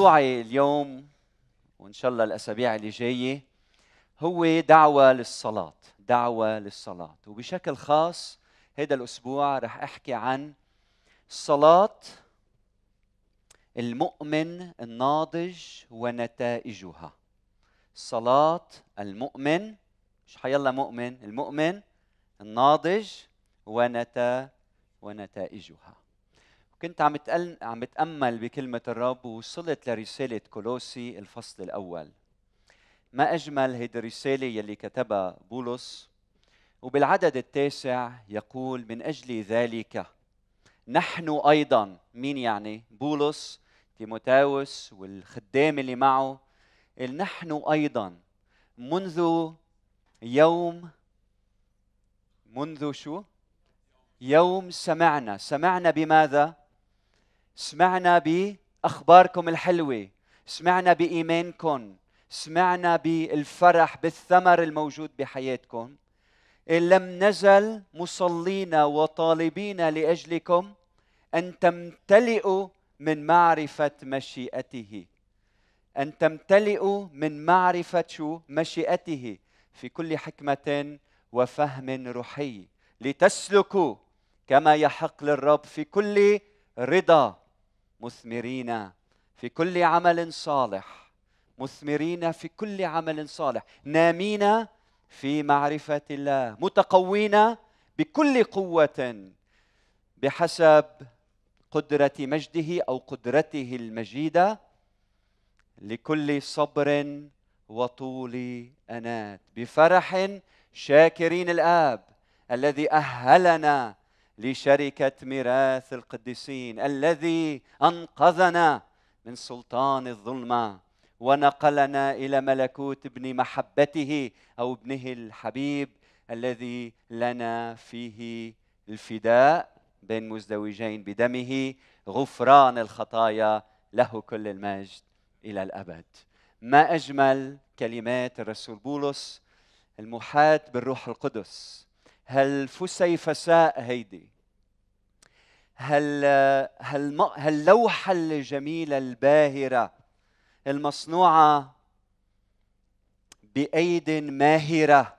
موضوعي اليوم وان شاء الله الاسابيع اللي جايه هو دعوه للصلاه دعوه للصلاه وبشكل خاص هذا الاسبوع رح احكي عن صلاه المؤمن الناضج ونتائجها صلاه المؤمن مش حيلا مؤمن المؤمن الناضج ونتا ونتائجها كنت عم عم بتامل بكلمه الرب ووصلت لرساله كولوسي الفصل الاول ما اجمل هيدي الرساله يلي كتبها بولس وبالعدد التاسع يقول من اجل ذلك نحن ايضا مين يعني بولس تيموتاوس والخدام اللي معه قال نحن ايضا منذ يوم منذ شو يوم سمعنا سمعنا بماذا سمعنا باخباركم الحلوه سمعنا بايمانكم سمعنا بالفرح بالثمر الموجود بحياتكم إن لم نزل مصلين وطالبين لاجلكم ان تمتلئوا من معرفه مشيئته ان تمتلئوا من معرفه شو مشيئته في كل حكمه وفهم روحي لتسلكوا كما يحق للرب في كل رضا مثمرين في كل عمل صالح مثمرين في كل عمل صالح نامين في معرفه الله متقوين بكل قوه بحسب قدره مجده او قدرته المجيده لكل صبر وطول انات بفرح شاكرين الاب الذي اهلنا لشركه ميراث القديسين الذي انقذنا من سلطان الظلمه ونقلنا الى ملكوت ابن محبته او ابنه الحبيب الذي لنا فيه الفداء بين مزدوجين بدمه غفران الخطايا له كل المجد الى الابد. ما اجمل كلمات الرسول بولس المحاة بالروح القدس هالفسيفساء هيدي هال هال هاللوحة الجميلة الباهرة المصنوعة بأيد ماهرة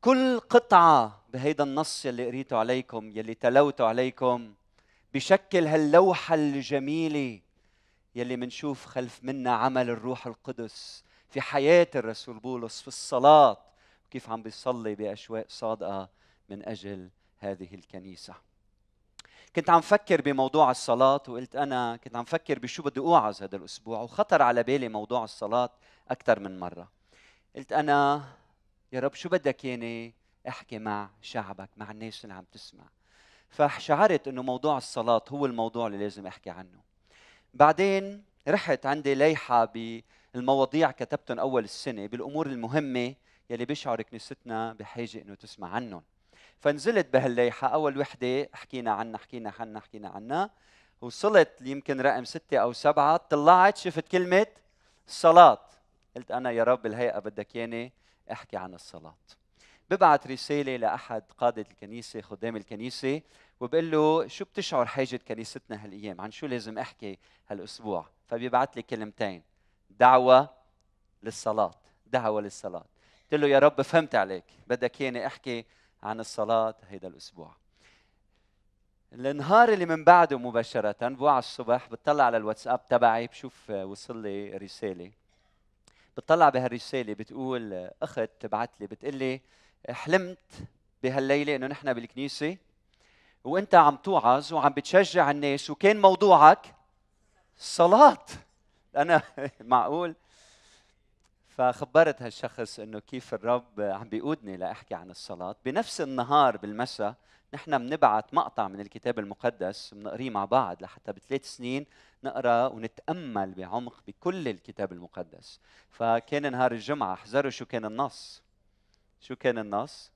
كل قطعة بهيدا النص يلي قريته عليكم يلي تلوته عليكم بشكل هاللوحة الجميلة يلي منشوف خلف منا عمل الروح القدس في حياة الرسول بولس في الصلاة وكيف عم بيصلي بأشواق صادقة من أجل هذه الكنيسة كنت عم فكر بموضوع الصلاة وقلت أنا كنت عم فكر بشو بدي أوعظ هذا الأسبوع وخطر على بالي موضوع الصلاة أكثر من مرة قلت أنا يا رب شو بدك ياني أحكي مع شعبك مع الناس اللي عم تسمع فشعرت أنه موضوع الصلاة هو الموضوع اللي لازم أحكي عنه بعدين رحت عندي ليحة بالمواضيع كتبتهم أول السنة بالأمور المهمة يلي بيشعر كنيستنا بحاجه انه تسمع عنهم فنزلت بهالليحه اول وحده حكينا عنها حكينا عنها حكينا عنها وصلت يمكن رقم ستة أو سبعة طلعت شفت كلمة الصلاة قلت أنا يا رب الهيئة بدك ياني أحكي عن الصلاة ببعث رسالة لأحد قادة الكنيسة خدام الكنيسة وبقول له شو بتشعر حاجة كنيستنا هالأيام عن شو لازم أحكي هالأسبوع فبيبعث لي كلمتين دعوة للصلاة دعوة للصلاة قلت له يا رب فهمت عليك بدك ياني احكي عن الصلاه هيدا الاسبوع النهار اللي من بعده مباشرة بوعى الصبح بتطلع على الواتساب تبعي بشوف وصل لي رسالة بتطلع بهالرسالة بتقول أخت تبعت لي بتقول لي حلمت بهالليلة إنه نحن بالكنيسة وأنت عم توعظ وعم بتشجع الناس وكان موضوعك صلاة أنا معقول فخبرت هالشخص انه كيف الرب عم بيقودني لاحكي عن الصلاه بنفس النهار بالمساء نحن بنبعث مقطع من الكتاب المقدس بنقريه مع بعض لحتى بثلاث سنين نقرا ونتامل بعمق بكل الكتاب المقدس فكان نهار الجمعه احذروا شو كان النص شو كان النص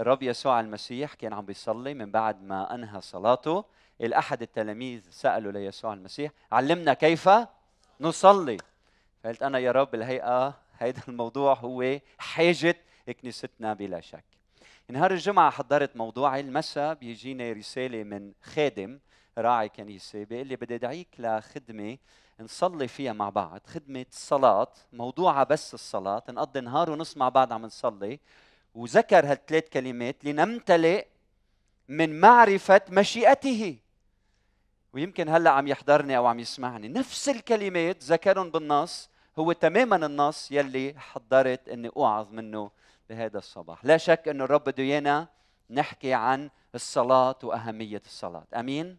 الرب يسوع المسيح كان عم بيصلي من بعد ما انهى صلاته الاحد التلاميذ سالوا ليسوع المسيح علمنا كيف نصلي فقلت انا يا رب الهيئه هيدا الموضوع هو حاجة كنيستنا بلا شك نهار الجمعة حضرت موضوعي المساء بيجيني رسالة من خادم راعي كنيسة بيقول لي بدي أدعيك لخدمة نصلي فيها مع بعض خدمة صلاة موضوعها بس الصلاة نقضي نهار ونص مع بعض عم نصلي وذكر هالثلاث كلمات لنمتلئ من معرفة مشيئته ويمكن هلا عم يحضرني او عم يسمعني نفس الكلمات ذكرهم بالنص هو تماما النص يلي حضرت اني اوعظ منه بهذا الصباح لا شك انه الرب بده ايانا نحكي عن الصلاه واهميه الصلاه امين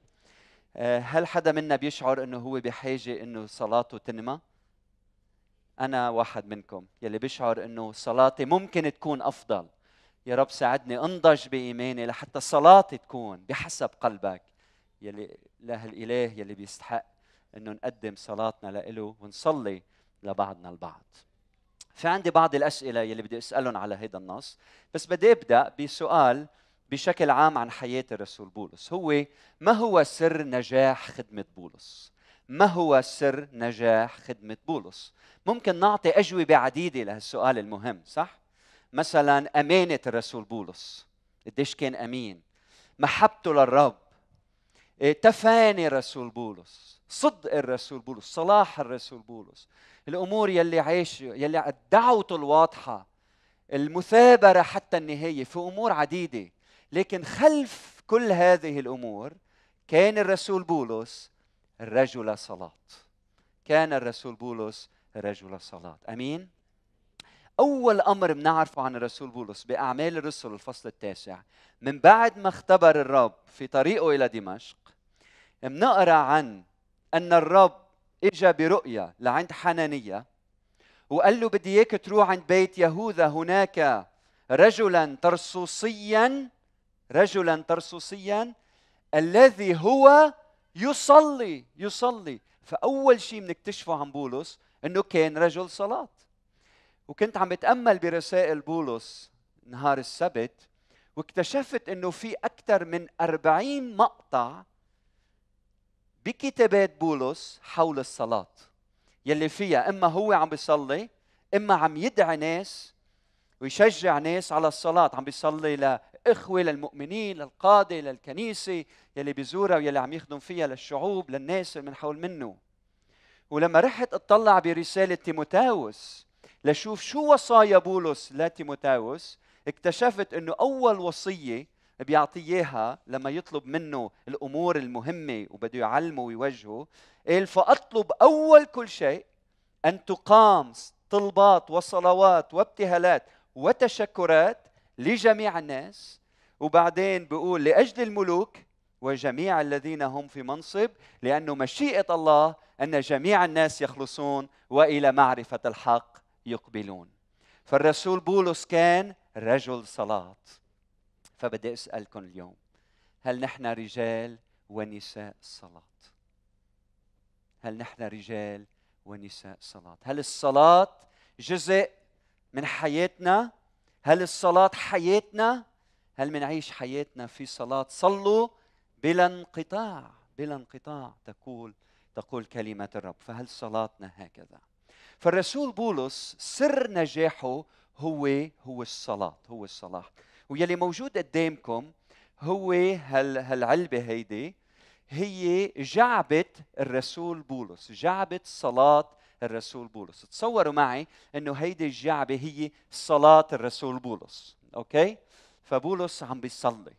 آه، هل حدا منا بيشعر انه هو بحاجه انه صلاته تنمى انا واحد منكم يلي بشعر انه صلاتي ممكن تكون افضل يا رب ساعدني انضج بايماني لحتى صلاتي تكون بحسب قلبك يلي له الاله يلي بيستحق انه نقدم صلاتنا له ونصلي لبعضنا البعض في عندي بعض الأسئلة يلي بدي أسألهم على هيدا النص بس بدي أبدأ بسؤال بشكل عام عن حياة الرسول بولس هو ما هو سر نجاح خدمة بولس؟ ما هو سر نجاح خدمة بولس؟ ممكن نعطي أجوبة عديدة لهالسؤال المهم صح؟ مثلا أمانة الرسول بولس قديش كان أمين محبته للرب إيه، تفاني رسول بولس صدق الرسول بولس صلاح الرسول بولس الامور يلي عايش يلي دعوته الواضحه المثابره حتى النهايه في امور عديده لكن خلف كل هذه الامور كان الرسول بولس رجل صلاه كان الرسول بولس رجل صلاه امين اول امر بنعرفه عن الرسول بولس باعمال الرسل الفصل التاسع من بعد ما اختبر الرب في طريقه الى دمشق بنقرا عن ان الرب اجا برؤيا لعند حنانية وقال له بدي اياك تروح عند بيت يهوذا هناك رجلا ترصوصيا رجلا ترصوصيا الذي هو يصلي يصلي فاول شيء بنكتشفه عن بولس انه كان رجل صلاه وكنت عم بتامل برسائل بولس نهار السبت واكتشفت انه في اكثر من 40 مقطع بكتابات بولس حول الصلاة يلي فيها إما هو عم بيصلي إما عم يدعي ناس ويشجع ناس على الصلاة عم بيصلي لإخوة للمؤمنين للقادة للكنيسة يلي بيزورها ويلي عم يخدم فيها للشعوب للناس اللي من حول منه ولما رحت اطلع برسالة تيموتاوس لشوف شو وصايا بولس لتيموتاوس اكتشفت انه اول وصية بيعطي اياها لما يطلب منه الامور المهمه وبده يعلمه ويوجهه قال فاطلب اول كل شيء ان تقام طلبات وصلوات وابتهالات وتشكرات لجميع الناس وبعدين بيقول لاجل الملوك وجميع الذين هم في منصب لانه مشيئه الله ان جميع الناس يخلصون والى معرفه الحق يقبلون فالرسول بولس كان رجل صلاه فبدي اسالكم اليوم هل نحن رجال ونساء الصلاه هل نحن رجال ونساء صلاه هل الصلاه جزء من حياتنا هل الصلاه حياتنا هل منعيش حياتنا في صلاه صلوا بلا انقطاع بلا انقطاع تقول تقول كلمه الرب فهل صلاتنا هكذا فالرسول بولس سر نجاحه هو هو الصلاة هو الصلاح ويلي موجود قدامكم هو هال هالعلبه هيدي هي جعبه الرسول بولس جعبه صلاه الرسول بولس تصوروا معي انه هيدي الجعبه هي صلاه الرسول بولس اوكي فبولس عم بيصلي